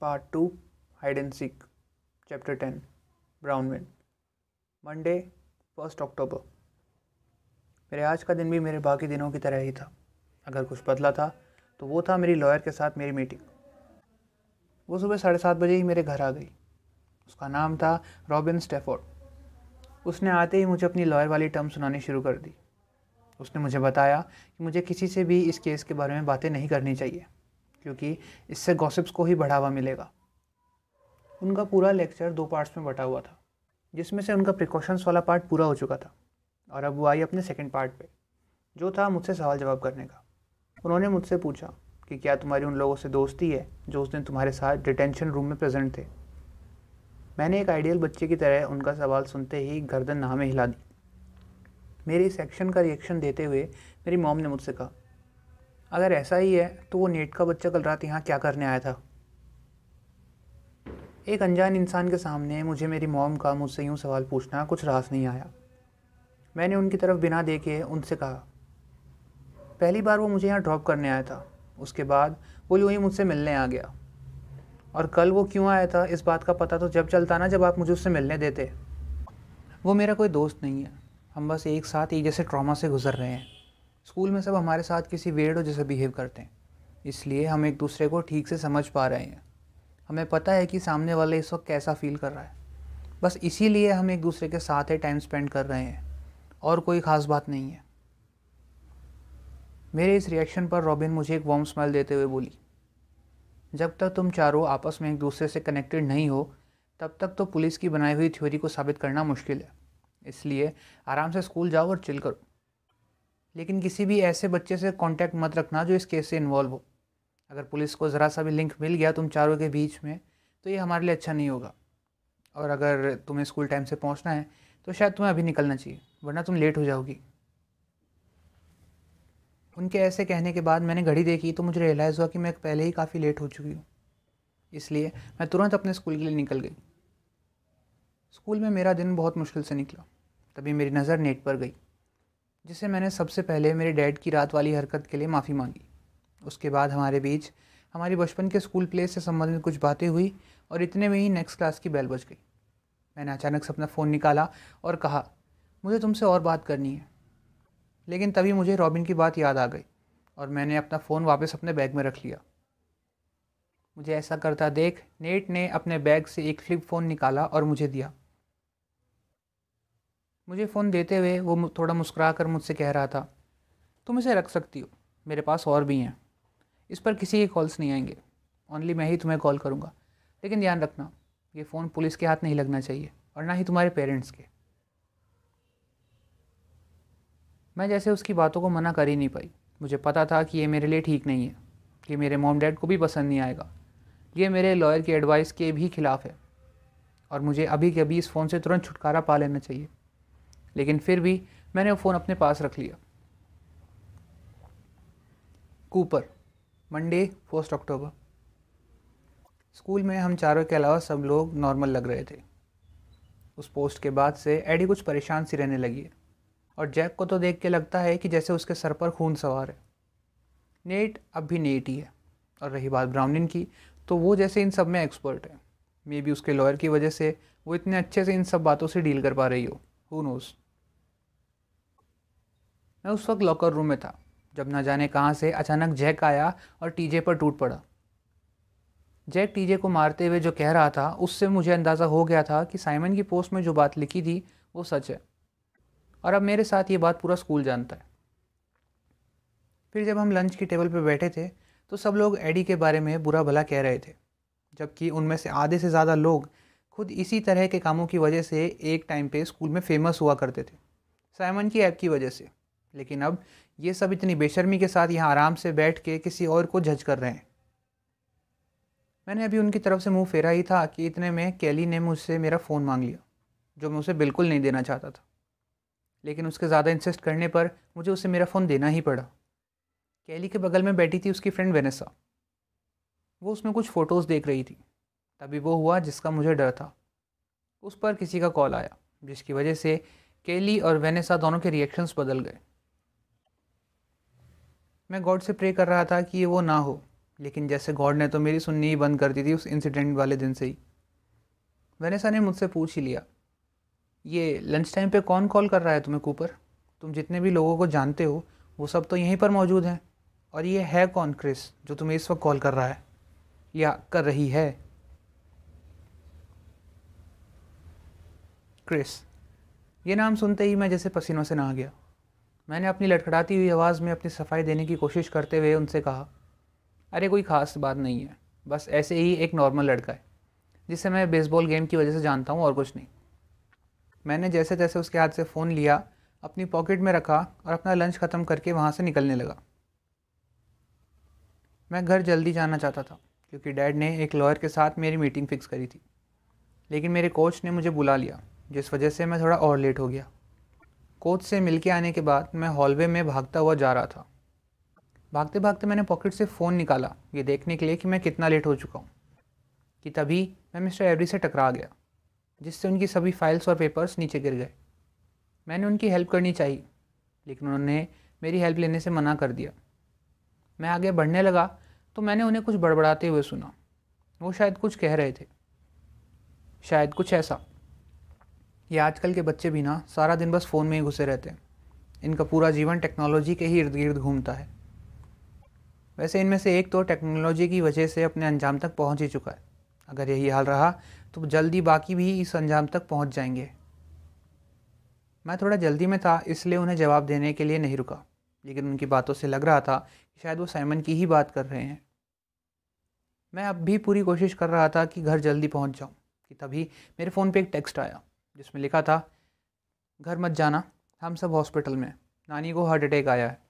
part two hide and seek chapter ten brown Monday first October मेरे आज का दिन भी मेरे बाकी दिनों की तरह ही था अगर कुछ बदला था तो वो था मेरी लॉयर के साथ मेरी मीटिंग वो सुबह साढ़े सात बजे ही मेरे घर आ गई उसका नाम था रॉबिन स्टेफोर्ड उसने आते ही मुझे अपनी लॉयर वाली टर्म सुनानी शुरू कर दी उसने मुझे बताया कि मुझे किसी से भी इस केस के बारे में बातें नहीं करनी चाहिए क्योंकि इससे गॉसिप्स को ही बढ़ावा मिलेगा उनका पूरा लेक्चर दो पार्ट्स में बटा हुआ था जिसमें से उनका प्रिकॉशंस वाला पार्ट पूरा हो चुका था और अब वो आई अपने सेकेंड पार्ट पे जो था मुझसे सवाल जवाब करने का उन्होंने मुझसे पूछा कि क्या तुम्हारी उन लोगों से दोस्ती है जो उस दिन तुम्हारे साथ डिटेंशन रूम में प्रेजेंट थे मैंने एक आइडियल बच्चे की तरह उनका सवाल सुनते ही गर्दन नामे हिला दी मेरे इस एक्शन का रिएक्शन देते हुए मेरी मॉम ने मुझसे कहा अगर ऐसा ही है तो वो नेट का बच्चा कल रात यहाँ क्या करने आया था एक अनजान इंसान के सामने मुझे मेरी मॉम का मुझसे यूँ सवाल पूछना कुछ रास नहीं आया मैंने उनकी तरफ बिना देखे उनसे कहा पहली बार वो मुझे यहाँ ड्रॉप करने आया था उसके बाद वो यूँ ही मुझसे मिलने आ गया और कल वो क्यों आया था इस बात का पता तो जब चलता ना जब आप मुझे उससे मिलने देते वो मेरा कोई दोस्त नहीं है हम बस एक साथ एक जैसे ट्रॉमा से गुजर रहे हैं स्कूल में सब हमारे साथ किसी वेड़ो जैसे बिहेव करते हैं इसलिए हम एक दूसरे को ठीक से समझ पा रहे हैं हमें पता है कि सामने वाले इस वक्त कैसा फील कर रहा है बस इसीलिए हम एक दूसरे के साथ ही टाइम स्पेंड कर रहे हैं और कोई ख़ास बात नहीं है मेरे इस रिएक्शन पर रॉबिन मुझे एक वार्म स्माइल देते हुए बोली जब तक तुम चारों आपस में एक दूसरे से कनेक्टेड नहीं हो तब तक तो पुलिस की बनाई हुई थ्योरी को साबित करना मुश्किल है इसलिए आराम से स्कूल जाओ और चिल करो लेकिन किसी भी ऐसे बच्चे से कांटेक्ट मत रखना जो इस केस से इन्वॉल्व हो अगर पुलिस को ज़रा सा भी लिंक मिल गया तुम चारों के बीच में तो ये हमारे लिए अच्छा नहीं होगा और अगर तुम्हें स्कूल टाइम से पहुंचना है तो शायद तुम्हें अभी निकलना चाहिए वरना तुम लेट हो जाओगी उनके ऐसे कहने के बाद मैंने घड़ी देखी तो मुझे रियलाइज़ हुआ कि मैं पहले ही काफ़ी लेट हो चुकी हूँ इसलिए मैं तुरंत अपने स्कूल के लिए निकल गई स्कूल में मेरा दिन बहुत मुश्किल से निकला तभी मेरी नज़र नेट पर गई जिसे मैंने सबसे पहले मेरे डैड की रात वाली हरकत के लिए माफ़ी मांगी उसके बाद हमारे बीच हमारी बचपन के स्कूल प्ले से संबंधित कुछ बातें हुई और इतने में ही नेक्स्ट क्लास की बैल बज गई मैंने अचानक से अपना फ़ोन निकाला और कहा मुझे तुमसे और बात करनी है लेकिन तभी मुझे रॉबिन की बात याद आ गई और मैंने अपना फ़ोन वापस अपने बैग में रख लिया मुझे ऐसा करता देख नेट ने अपने बैग से एक फ्लिप फ़ोन निकाला और मुझे दिया मुझे फ़ोन देते हुए वो थोड़ा मुस्करा कर मुझसे कह रहा था तुम इसे रख सकती हो मेरे पास और भी हैं इस पर किसी के कॉल्स नहीं आएंगे ओनली मैं ही तुम्हें कॉल करूँगा लेकिन ध्यान रखना ये फ़ोन पुलिस के हाथ नहीं लगना चाहिए और ना ही तुम्हारे पेरेंट्स के मैं जैसे उसकी बातों को मना कर ही नहीं पाई मुझे पता था कि ये मेरे लिए ठीक नहीं है ये मेरे मॉम डैड को भी पसंद नहीं आएगा ये मेरे लॉयर की एडवाइस के भी खिलाफ़ है और मुझे अभी के अभी इस फ़ोन से तुरंत छुटकारा पा लेना चाहिए लेकिन फिर भी मैंने वो फ़ोन अपने पास रख लिया Cooper Monday first October school में हम चारों के अलावा सब लोग नॉर्मल लग रहे थे उस पोस्ट के बाद से एडी कुछ परेशान सी रहने लगी है और जैक को तो देख के लगता है कि जैसे उसके सर पर खून सवार है नेट अब भी नेट ही है और रही बात ब्राउनिन की तो वो जैसे इन सब में एक्सपर्ट है मे बी उसके लॉयर की वजह से वो इतने अच्छे से इन सब बातों से डील कर पा रही हो हु नोज़ मैं उस वक्त लॉकर रूम में था जब ना जाने कहाँ से अचानक जैक आया और टीजे पर टूट पड़ा जैक टीजे को मारते हुए जो कह रहा था उससे मुझे अंदाज़ा हो गया था कि साइमन की पोस्ट में जो बात लिखी थी वो सच है और अब मेरे साथ ये बात पूरा स्कूल जानता है फिर जब हम लंच की टेबल पर बैठे थे तो सब लोग एडी के बारे में बुरा भला कह रहे थे जबकि उनमें से आधे से ज़्यादा लोग खुद इसी तरह के कामों की वजह से एक टाइम पे स्कूल में फेमस हुआ करते थे साइमन की ऐप की वजह से लेकिन अब ये सब इतनी बेशर्मी के साथ यहाँ आराम से बैठ के किसी और को जज कर रहे हैं मैंने अभी उनकी तरफ से मुंह फेरा ही था कि इतने में कैली ने मुझसे मेरा फ़ोन मांग लिया जो मैं उसे बिल्कुल नहीं देना चाहता था लेकिन उसके ज़्यादा इंसिस्ट करने पर मुझे उसे मेरा फ़ोन देना ही पड़ा कैली के बगल में बैठी थी उसकी फ्रेंड वेनेसा वो उसमें कुछ फ़ोटोज़ देख रही थी तभी वो हुआ जिसका मुझे डर था उस पर किसी का कॉल आया जिसकी वजह से केली और वेनेसा दोनों के रिएक्शंस बदल गए मैं गॉड से प्रे कर रहा था कि ये वो ना हो लेकिन जैसे गॉड ने तो मेरी सुननी ही बंद कर दी थी उस इंसिडेंट वाले दिन से ही वेनेसा ने मुझसे पूछ ही लिया ये लंच टाइम पे कौन कॉल कर रहा है तुम्हें कूपर तुम जितने भी लोगों को जानते हो वो सब तो यहीं पर मौजूद हैं और ये है कौन क्रिस जो तुम्हें इस वक्त कॉल कर रहा है या कर रही है क्रिस ये नाम सुनते ही मैं जैसे पसीनों से नहा गया मैंने अपनी लटखड़ाती हुई आवाज़ में अपनी सफाई देने की कोशिश करते हुए उनसे कहा अरे कोई ख़ास बात नहीं है बस ऐसे ही एक नॉर्मल लड़का है जिसे मैं बेसबॉल गेम की वजह से जानता हूँ और कुछ नहीं मैंने जैसे तैसे उसके हाथ से फ़ोन लिया अपनी पॉकेट में रखा और अपना लंच ख़त्म करके वहाँ से निकलने लगा मैं घर जल्दी जाना चाहता था क्योंकि डैड ने एक लॉयर के साथ मेरी मीटिंग फ़िक्स करी थी लेकिन मेरे कोच ने मुझे बुला लिया जिस वजह से मैं थोड़ा और लेट हो गया कोच से के आने के बाद मैं हॉलवे में भागता हुआ जा रहा था भागते भागते मैंने पॉकेट से फ़ोन निकाला ये देखने के लिए कि मैं कितना लेट हो चुका हूँ कि तभी मैं मिस्टर एवरी से टकरा गया जिससे उनकी सभी फाइल्स और पेपर्स नीचे गिर गए मैंने उनकी हेल्प करनी चाहिए लेकिन उन्होंने मेरी हेल्प लेने से मना कर दिया मैं आगे बढ़ने लगा तो मैंने उन्हें कुछ बड़बड़ाते हुए सुना वो शायद कुछ कह रहे थे शायद कुछ ऐसा ये आजकल के बच्चे भी ना सारा दिन बस फ़ोन में ही घुसे रहते हैं इनका पूरा जीवन टेक्नोलॉजी के ही इर्द गिर्द घूमता है वैसे इनमें से एक तो टेक्नोलॉजी की वजह से अपने अंजाम तक पहुंच ही चुका है अगर यही हाल रहा तो जल्दी बाकी भी इस अंजाम तक पहुंच जाएंगे मैं थोड़ा जल्दी में था इसलिए उन्हें जवाब देने के लिए नहीं रुका लेकिन उनकी बातों से लग रहा था कि शायद वो साइमन की ही बात कर रहे हैं मैं अब भी पूरी कोशिश कर रहा था कि घर जल्दी पहुंच जाऊं कि तभी मेरे फ़ोन पे एक टेक्स्ट आया जिसमें लिखा था घर मत जाना हम सब हॉस्पिटल में नानी को हार्ट अटैक आया है